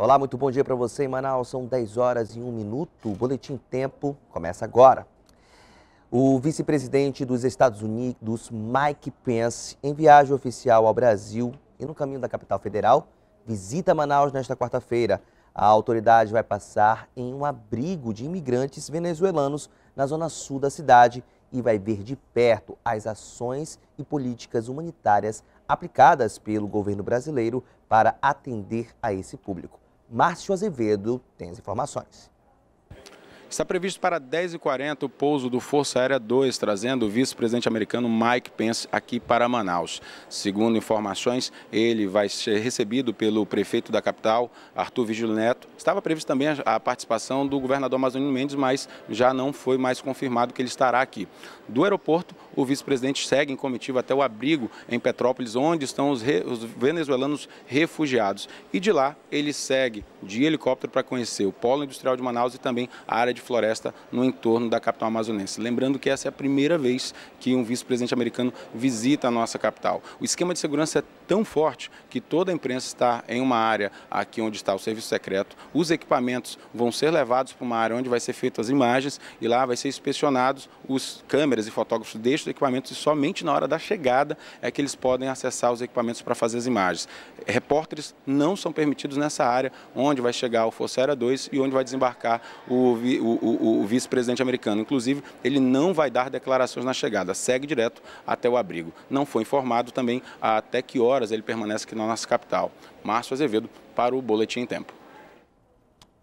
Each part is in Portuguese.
Olá, muito bom dia para você em Manaus. São 10 horas e 1 minuto. O Boletim Tempo começa agora. O vice-presidente dos Estados Unidos, Mike Pence, em viagem oficial ao Brasil e no caminho da capital federal, visita Manaus nesta quarta-feira. A autoridade vai passar em um abrigo de imigrantes venezuelanos na zona sul da cidade e vai ver de perto as ações e políticas humanitárias aplicadas pelo governo brasileiro para atender a esse público. Márcio Azevedo tem as informações. Está previsto para 10h40 o pouso do Força Aérea 2, trazendo o vice-presidente americano Mike Pence aqui para Manaus. Segundo informações, ele vai ser recebido pelo prefeito da capital, Arthur Vigil Neto. Estava previsto também a participação do governador Amazonino Mendes, mas já não foi mais confirmado que ele estará aqui. Do aeroporto, o vice-presidente segue em comitiva até o abrigo em Petrópolis, onde estão os, re... os venezuelanos refugiados. E de lá, ele segue de helicóptero para conhecer o polo industrial de Manaus e também a área de de floresta no entorno da capital amazonense. Lembrando que essa é a primeira vez que um vice-presidente americano visita a nossa capital. O esquema de segurança é tão forte que toda a imprensa está em uma área aqui onde está o serviço secreto. Os equipamentos vão ser levados para uma área onde vai ser feitas as imagens e lá vai ser inspecionados os câmeras e fotógrafos destes equipamentos e somente na hora da chegada é que eles podem acessar os equipamentos para fazer as imagens. Repórteres não são permitidos nessa área onde vai chegar o Força Aérea 2 e onde vai desembarcar o o, o, o vice-presidente americano. Inclusive, ele não vai dar declarações na chegada, segue direto até o abrigo. Não foi informado também até que horas ele permanece aqui na nossa capital. Márcio Azevedo, para o Boletim em Tempo.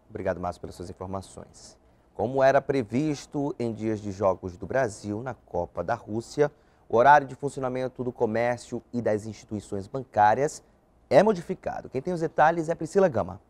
Obrigado, Márcio, pelas suas informações. Como era previsto em dias de Jogos do Brasil na Copa da Rússia, o horário de funcionamento do comércio e das instituições bancárias é modificado. Quem tem os detalhes é Priscila Gama.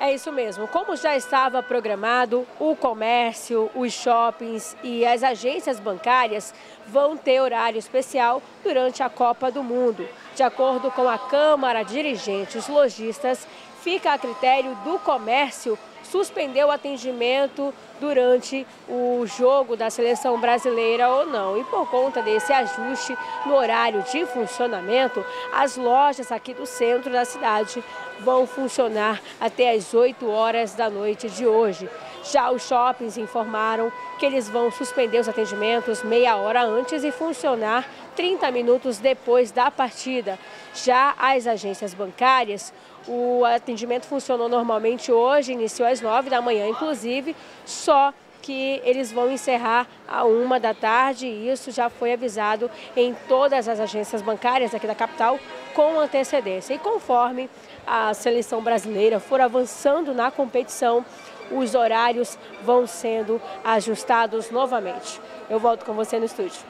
É isso mesmo. Como já estava programado, o comércio, os shoppings e as agências bancárias vão ter horário especial durante a Copa do Mundo. De acordo com a Câmara Dirigente, os lojistas, fica a critério do comércio suspendeu o atendimento durante o jogo da seleção brasileira ou não. E por conta desse ajuste no horário de funcionamento, as lojas aqui do centro da cidade vão funcionar até as 8 horas da noite de hoje. Já os shoppings informaram que eles vão suspender os atendimentos meia hora antes e funcionar 30 minutos depois da partida. Já as agências bancárias, o atendimento funcionou normalmente hoje, iniciou às 9 da manhã, inclusive, só que eles vão encerrar a uma da tarde e isso já foi avisado em todas as agências bancárias aqui da capital com antecedência. E conforme a seleção brasileira for avançando na competição, os horários vão sendo ajustados novamente. Eu volto com você no estúdio.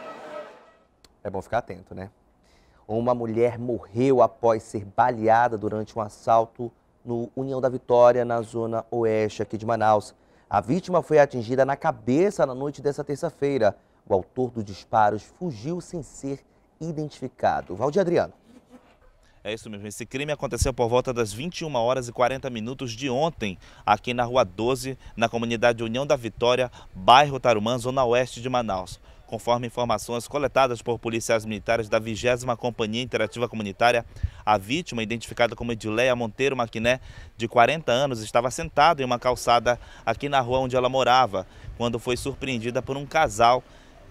É bom ficar atento, né? Uma mulher morreu após ser baleada durante um assalto no União da Vitória, na zona oeste aqui de Manaus. A vítima foi atingida na cabeça na noite dessa terça-feira. O autor dos disparos fugiu sem ser identificado. Valdir Adriano. É isso mesmo, esse crime aconteceu por volta das 21 horas e 40 minutos de ontem, aqui na Rua 12, na comunidade União da Vitória, bairro Tarumã, zona oeste de Manaus. Conforme informações coletadas por policiais militares da 20 Companhia Interativa Comunitária, a vítima, identificada como Edileia Monteiro Maquiné, de 40 anos, estava sentada em uma calçada aqui na rua onde ela morava, quando foi surpreendida por um casal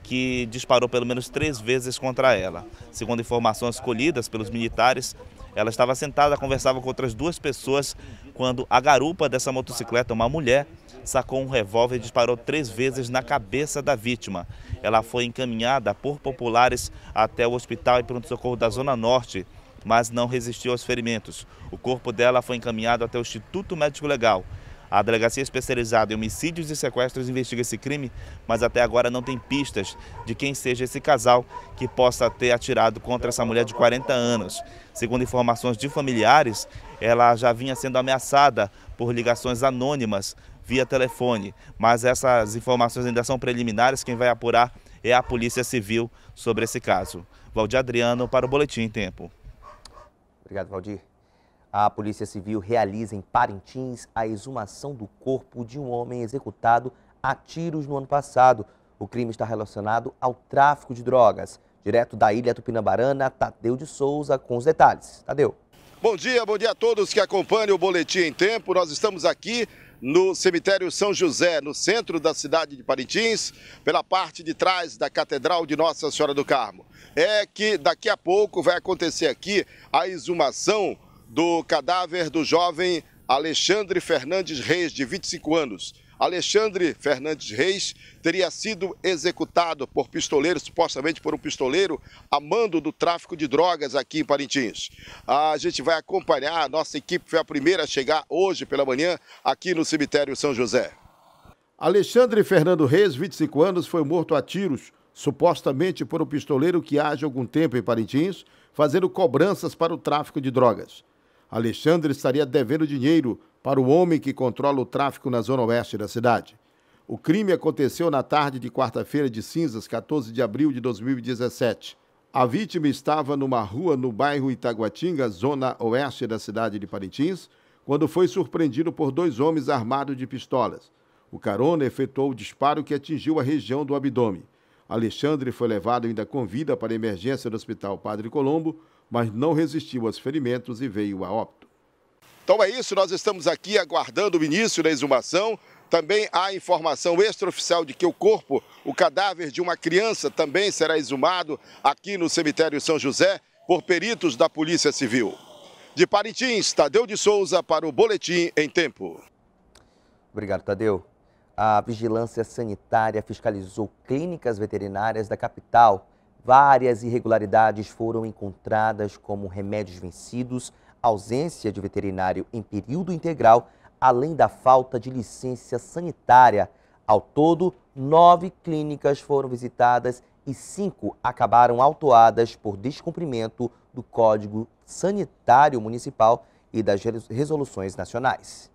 que disparou pelo menos três vezes contra ela. Segundo informações colhidas pelos militares, ela estava sentada, conversava com outras duas pessoas quando a garupa dessa motocicleta, uma mulher, sacou um revólver e disparou três vezes na cabeça da vítima. Ela foi encaminhada por populares até o hospital e pronto-socorro da Zona Norte, mas não resistiu aos ferimentos. O corpo dela foi encaminhado até o Instituto Médico Legal. A Delegacia Especializada em Homicídios e Sequestros investiga esse crime, mas até agora não tem pistas de quem seja esse casal que possa ter atirado contra essa mulher de 40 anos. Segundo informações de familiares, ela já vinha sendo ameaçada por ligações anônimas via telefone, mas essas informações ainda são preliminares, quem vai apurar é a Polícia Civil sobre esse caso. Valdir Adriano para o Boletim Tempo. Obrigado, Valdir. A Polícia Civil realiza em Parintins a exumação do corpo de um homem executado a tiros no ano passado. O crime está relacionado ao tráfico de drogas. Direto da Ilha Tupinambarana, Tadeu de Souza com os detalhes. Tadeu. Bom dia, bom dia a todos que acompanham o Boletim em Tempo. Nós estamos aqui no cemitério São José, no centro da cidade de Parintins, pela parte de trás da Catedral de Nossa Senhora do Carmo. É que daqui a pouco vai acontecer aqui a exumação do cadáver do jovem Alexandre Fernandes Reis, de 25 anos. Alexandre Fernandes Reis teria sido executado por pistoleiro, supostamente por um pistoleiro, a mando do tráfico de drogas aqui em Parintins. A gente vai acompanhar, a nossa equipe foi a primeira a chegar hoje pela manhã aqui no cemitério São José. Alexandre Fernando Reis, 25 anos, foi morto a tiros, supostamente por um pistoleiro que age algum tempo em Parintins, fazendo cobranças para o tráfico de drogas. Alexandre estaria devendo dinheiro para o homem que controla o tráfico na zona oeste da cidade. O crime aconteceu na tarde de quarta-feira de cinzas, 14 de abril de 2017. A vítima estava numa rua no bairro Itaguatinga, zona oeste da cidade de Parintins, quando foi surpreendido por dois homens armados de pistolas. O carona efetuou o disparo que atingiu a região do abdômen. Alexandre foi levado ainda com vida para a emergência do Hospital Padre Colombo, mas não resistiu aos ferimentos e veio a óbito. Então é isso, nós estamos aqui aguardando o início da exumação. Também há informação extraoficial de que o corpo, o cadáver de uma criança, também será exumado aqui no cemitério São José por peritos da Polícia Civil. De Parintins, Tadeu de Souza para o Boletim em Tempo. Obrigado, Tadeu. A Vigilância Sanitária fiscalizou clínicas veterinárias da capital Várias irregularidades foram encontradas, como remédios vencidos, ausência de veterinário em período integral, além da falta de licença sanitária. Ao todo, nove clínicas foram visitadas e cinco acabaram autuadas por descumprimento do Código Sanitário Municipal e das resoluções nacionais.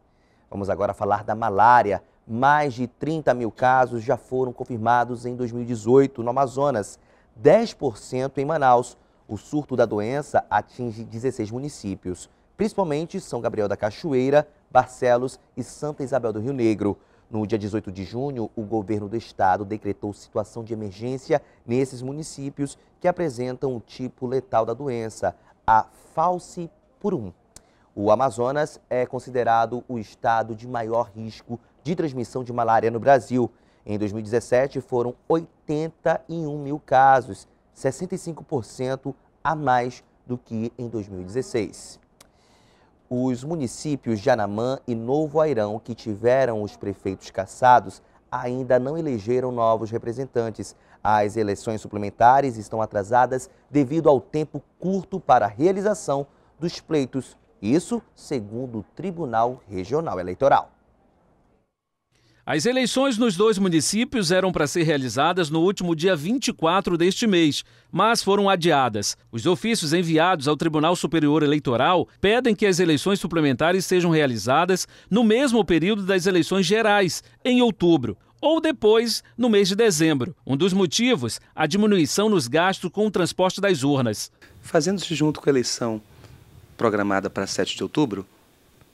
Vamos agora falar da malária. Mais de 30 mil casos já foram confirmados em 2018 no Amazonas. 10% em Manaus. O surto da doença atinge 16 municípios, principalmente São Gabriel da Cachoeira, Barcelos e Santa Isabel do Rio Negro. No dia 18 de junho, o governo do estado decretou situação de emergência nesses municípios que apresentam o tipo letal da doença, a um. O Amazonas é considerado o estado de maior risco de transmissão de malária no Brasil. Em 2017, foram 81 mil casos, 65% a mais do que em 2016. Os municípios de Anamã e Novo Airão, que tiveram os prefeitos caçados, ainda não elegeram novos representantes. As eleições suplementares estão atrasadas devido ao tempo curto para a realização dos pleitos. Isso segundo o Tribunal Regional Eleitoral. As eleições nos dois municípios eram para ser realizadas no último dia 24 deste mês, mas foram adiadas. Os ofícios enviados ao Tribunal Superior Eleitoral pedem que as eleições suplementares sejam realizadas no mesmo período das eleições gerais, em outubro ou depois, no mês de dezembro. Um dos motivos, a diminuição nos gastos com o transporte das urnas. Fazendo-se junto com a eleição programada para 7 de outubro,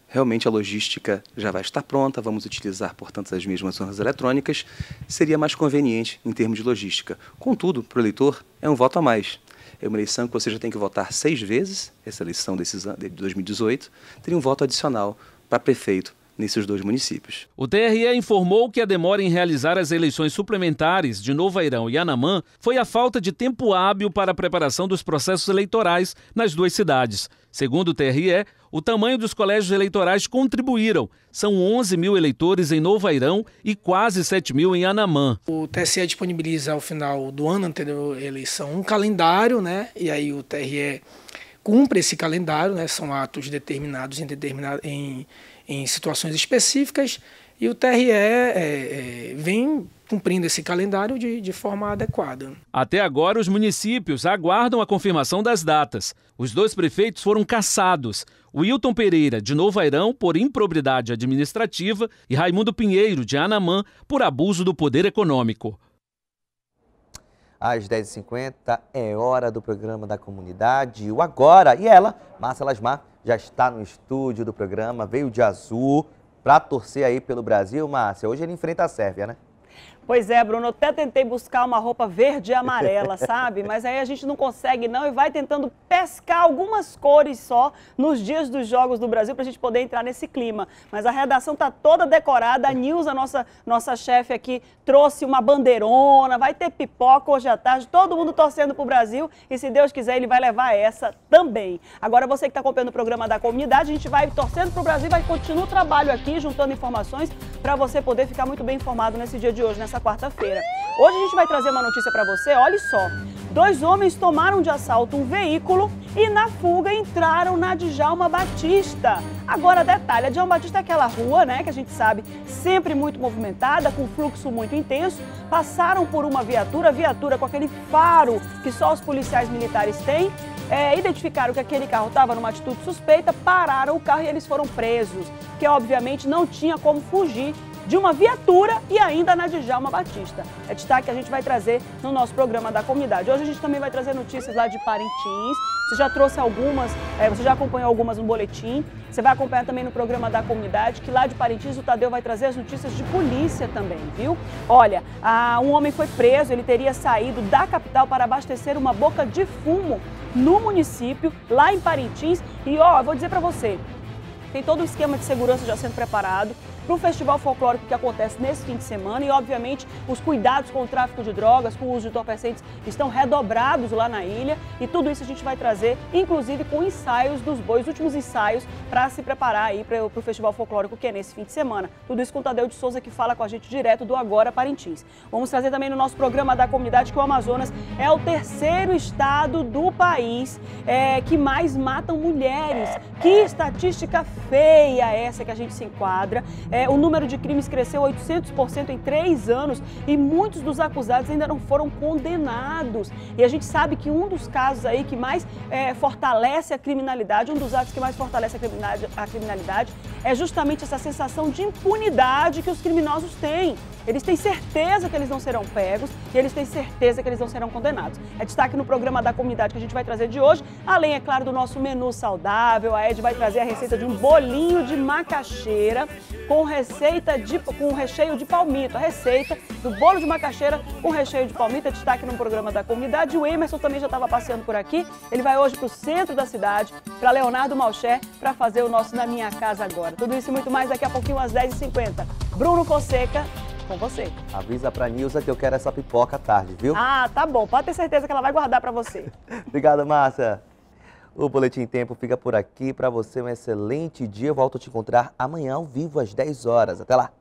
realmente a logística já vai estar pronta, vamos utilizar, portanto, as mesmas urnas eletrônicas, seria mais conveniente em termos de logística. Contudo, para o eleitor, é um voto a mais. É uma eleição que você já tem que votar seis vezes, essa eleição de 2018, teria um voto adicional para prefeito, nesses dois municípios. O TRE informou que a demora em realizar as eleições suplementares de Novo Airão e Anamã foi a falta de tempo hábil para a preparação dos processos eleitorais nas duas cidades. Segundo o TRE, o tamanho dos colégios eleitorais contribuíram. São 11 mil eleitores em Novo Airão e quase 7 mil em Anamã. O TSE disponibiliza ao final do ano anterior à eleição um calendário, né? E aí o TRE cumpre esse calendário, né? São atos determinados em, determinado, em, em situações específicas e o TRE é, é, vem cumprindo esse calendário de, de forma adequada. Até agora, os municípios aguardam a confirmação das datas. Os dois prefeitos foram cassados. Wilton Pereira, de Novo Airão, por improbidade administrativa, e Raimundo Pinheiro, de Anamã, por abuso do poder econômico. Às 10h50 é hora do programa da comunidade, o Agora. E ela, Márcia Lasmar, já está no estúdio do programa, veio de azul para torcer aí pelo Brasil. Márcia, hoje ele enfrenta a Sérvia, né? Pois é, Bruno, até tentei buscar uma roupa verde e amarela, sabe? Mas aí a gente não consegue não e vai tentando pescar algumas cores só nos dias dos Jogos do Brasil para a gente poder entrar nesse clima. Mas a redação está toda decorada, a Nilza, nossa, nossa chefe aqui, trouxe uma bandeirona, vai ter pipoca hoje à tarde, todo mundo torcendo pro Brasil e se Deus quiser ele vai levar essa também. Agora você que está acompanhando o programa da comunidade, a gente vai torcendo pro Brasil, vai continuar o trabalho aqui, juntando informações para você poder ficar muito bem informado nesse dia de hoje, nessa quarta-feira. Hoje a gente vai trazer uma notícia para você, olha só. Dois homens tomaram de assalto um veículo e na fuga entraram na Djalma Batista. Agora, detalhe, a Djalma Batista é aquela rua, né, que a gente sabe, sempre muito movimentada, com fluxo muito intenso. Passaram por uma viatura, viatura com aquele faro que só os policiais militares têm. É, identificaram que aquele carro estava numa atitude suspeita, pararam o carro e eles foram presos, que obviamente não tinha como fugir de uma viatura e ainda na Djalma Batista. É destaque que a gente vai trazer no nosso programa da comunidade. Hoje a gente também vai trazer notícias lá de Parintins. Você já trouxe algumas, é, você já acompanhou algumas no boletim. Você vai acompanhar também no programa da comunidade, que lá de Parintins o Tadeu vai trazer as notícias de polícia também, viu? Olha, a, um homem foi preso, ele teria saído da capital para abastecer uma boca de fumo no município, lá em Parintins. E ó, eu vou dizer para você, tem todo o esquema de segurança já sendo preparado para o Festival Folclórico que acontece nesse fim de semana e, obviamente, os cuidados com o tráfico de drogas, com o uso de entorpecentes estão redobrados lá na ilha e tudo isso a gente vai trazer, inclusive com ensaios dos bois, últimos ensaios para se preparar aí para o Festival Folclórico que é nesse fim de semana. Tudo isso com o Tadeu de Souza que fala com a gente direto do Agora Parintins. Vamos trazer também no nosso programa da comunidade que o Amazonas é o terceiro estado do país é, que mais matam mulheres. Que estatística feia essa que a gente se enquadra. É, é, o número de crimes cresceu 800% em três anos e muitos dos acusados ainda não foram condenados. E a gente sabe que um dos casos aí que mais é, fortalece a criminalidade, um dos atos que mais fortalece a criminalidade, a criminalidade é justamente essa sensação de impunidade que os criminosos têm. Eles têm certeza que eles não serão pegos e eles têm certeza que eles não serão condenados. É destaque no programa da comunidade que a gente vai trazer de hoje, além, é claro, do nosso menu saudável. A Ed vai trazer a receita de um bolinho de macaxeira com receita de com recheio de palmito. A receita do bolo de macaxeira com recheio de palmito é destaque no programa da comunidade. O Emerson também já estava passeando por aqui. Ele vai hoje para o centro da cidade, para Leonardo Malcher, para fazer o nosso Na Minha Casa Agora. Tudo isso e muito mais daqui a pouquinho às 10h50. Bruno Fonseca com você. Avisa pra Nilza que eu quero essa pipoca à tarde, viu? Ah, tá bom. Pode ter certeza que ela vai guardar pra você. Obrigado, Márcia. O Boletim Tempo fica por aqui. Para você, um excelente dia. Eu volto a te encontrar amanhã ao vivo às 10 horas. Até lá!